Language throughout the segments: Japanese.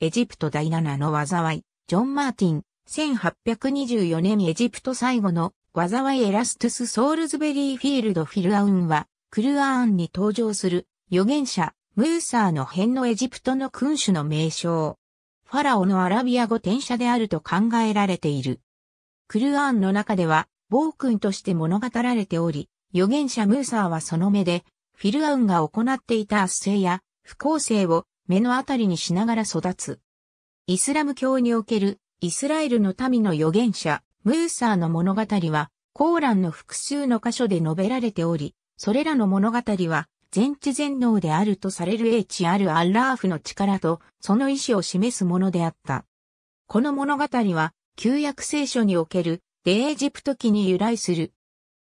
エジプト第7の災い、ジョン・マーティン、1824年エジプト最後の災いエラストゥス・ソールズベリー・フィールド・フィルアウンは、クルアーンに登場する預言者、ムーサーの辺のエジプトの君主の名称。ファラオのアラビア語転写であると考えられている。クルアーンの中では、暴君として物語られており、預言者ムーサーはその目で、フィルアウンが行っていた圧政や不公正を目のあたりにしながら育つ。イスラム教におけるイスラエルの民の預言者、ムーサーの物語は、コーランの複数の箇所で述べられており、それらの物語は、全知全能であるとされる英知あるアッラーフの力と、その意志を示すものであった。この物語は、旧約聖書における、デエジプト記に由来する。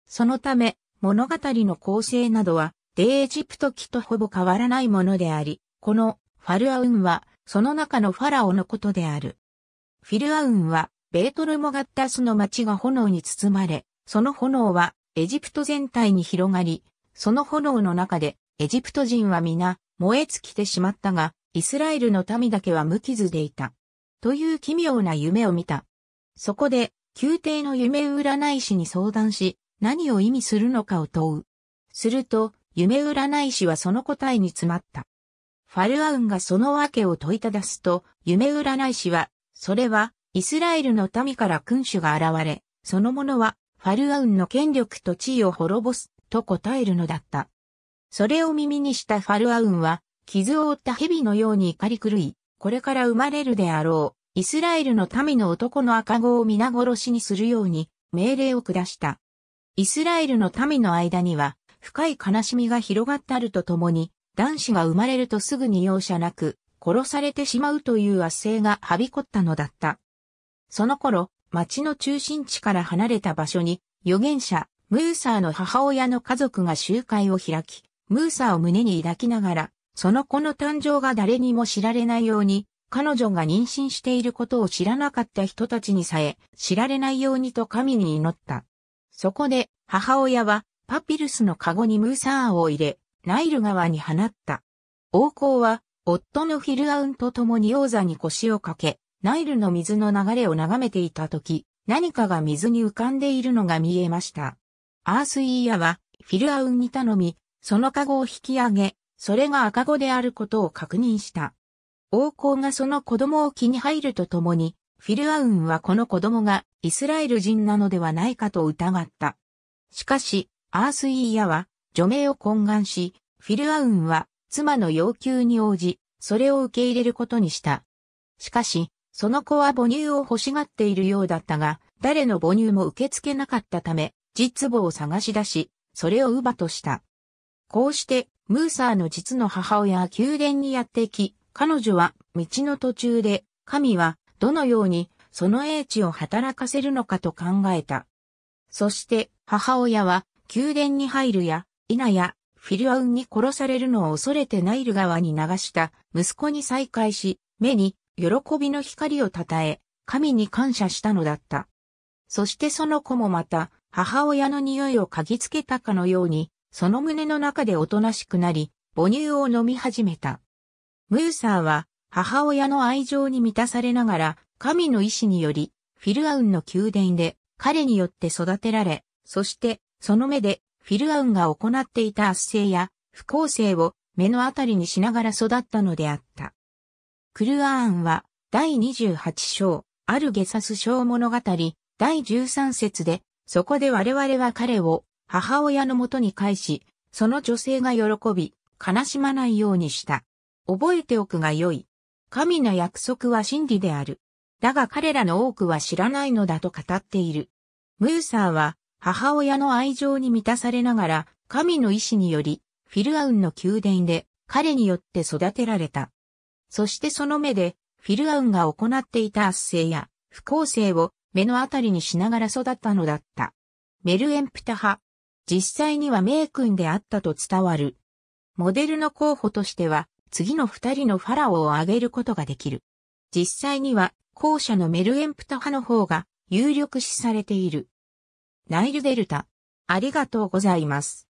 そのため、物語の構成などは、デエジプト記とほぼ変わらないものであり、このファルアウンは、その中のファラオのことである。フィルアウンは、ベートルモガッタスの町が炎に包まれ、その炎は、エジプト全体に広がり、その炎の中で、エジプト人は皆、燃え尽きてしまったが、イスラエルの民だけは無傷でいた。という奇妙な夢を見た。そこで、宮廷の夢占い師に相談し、何を意味するのかを問う。すると、夢占い師はその答えに詰まった。ファルアウンがその訳を問いただすと、夢占い師は、それは、イスラエルの民から君主が現れ、その者は、ファルアウンの権力と地位を滅ぼす、と答えるのだった。それを耳にしたファルアウンは、傷を負った蛇のように怒り狂い、これから生まれるであろう、イスラエルの民の男の赤子を皆殺しにするように、命令を下した。イスラエルの民の間には、深い悲しみが広がったるとともに、男子が生まれるとすぐに容赦なく、殺されてしまうという圧政がはびこったのだった。その頃、町の中心地から離れた場所に、預言者、ムーサーの母親の家族が集会を開き、ムーサーを胸に抱きながら、その子の誕生が誰にも知られないように、彼女が妊娠していることを知らなかった人たちにさえ、知られないようにと神に祈った。そこで、母親は、パピルスのカゴにムーサーを入れ、ナイル川に放った。王侯は、夫のフィルアウンと共に王座に腰をかけ、ナイルの水の流れを眺めていた時、何かが水に浮かんでいるのが見えました。アースイーヤは、フィルアウンに頼み、そのカゴを引き上げ、それが赤子であることを確認した。王侯がその子供を気に入るとともに、フィルアウンはこの子供がイスラエル人なのではないかと疑った。しかし、アースイーヤは除名を懇願し、フィルアウンは妻の要求に応じ、それを受け入れることにした。しかし、その子は母乳を欲しがっているようだったが、誰の母乳も受け付けなかったため、実母を探し出し、それを乳母とした。こうして、ムーサーの実の母親は宮殿にやってき、彼女は道の途中で、神はどのようにその英知を働かせるのかと考えた。そして母親は宮殿に入るや稲やフィルアウンに殺されるのを恐れてナイル川に流した息子に再会し、目に喜びの光をたたえ、神に感謝したのだった。そしてその子もまた、母親の匂いを嗅ぎつけたかのように、その胸の中でおとなしくなり、母乳を飲み始めた。ムーサーは、母親の愛情に満たされながら、神の意志により、フィルアウンの宮殿で、彼によって育てられ、そして、その目で、フィルアウンが行っていた圧政や不公正を目の当たりにしながら育ったのであった。クルアーンは第28章、アルゲサス章物語第13節で、そこで我々は彼を母親のもとに返し、その女性が喜び、悲しまないようにした。覚えておくがよい。神の約束は真理である。だが彼らの多くは知らないのだと語っている。ムーサーは母親の愛情に満たされながら、神の意志により、フィルアウンの宮殿で彼によって育てられた。そしてその目で、フィルアウンが行っていた圧政や不公正を目の当たりにしながら育ったのだった。メルエンプタ派。実際には名君であったと伝わる。モデルの候補としては、次の二人のファラオを挙げることができる。実際には、後者のメルエンプタ派の方が有力視されている。ナイルデルタ。ありがとうございます。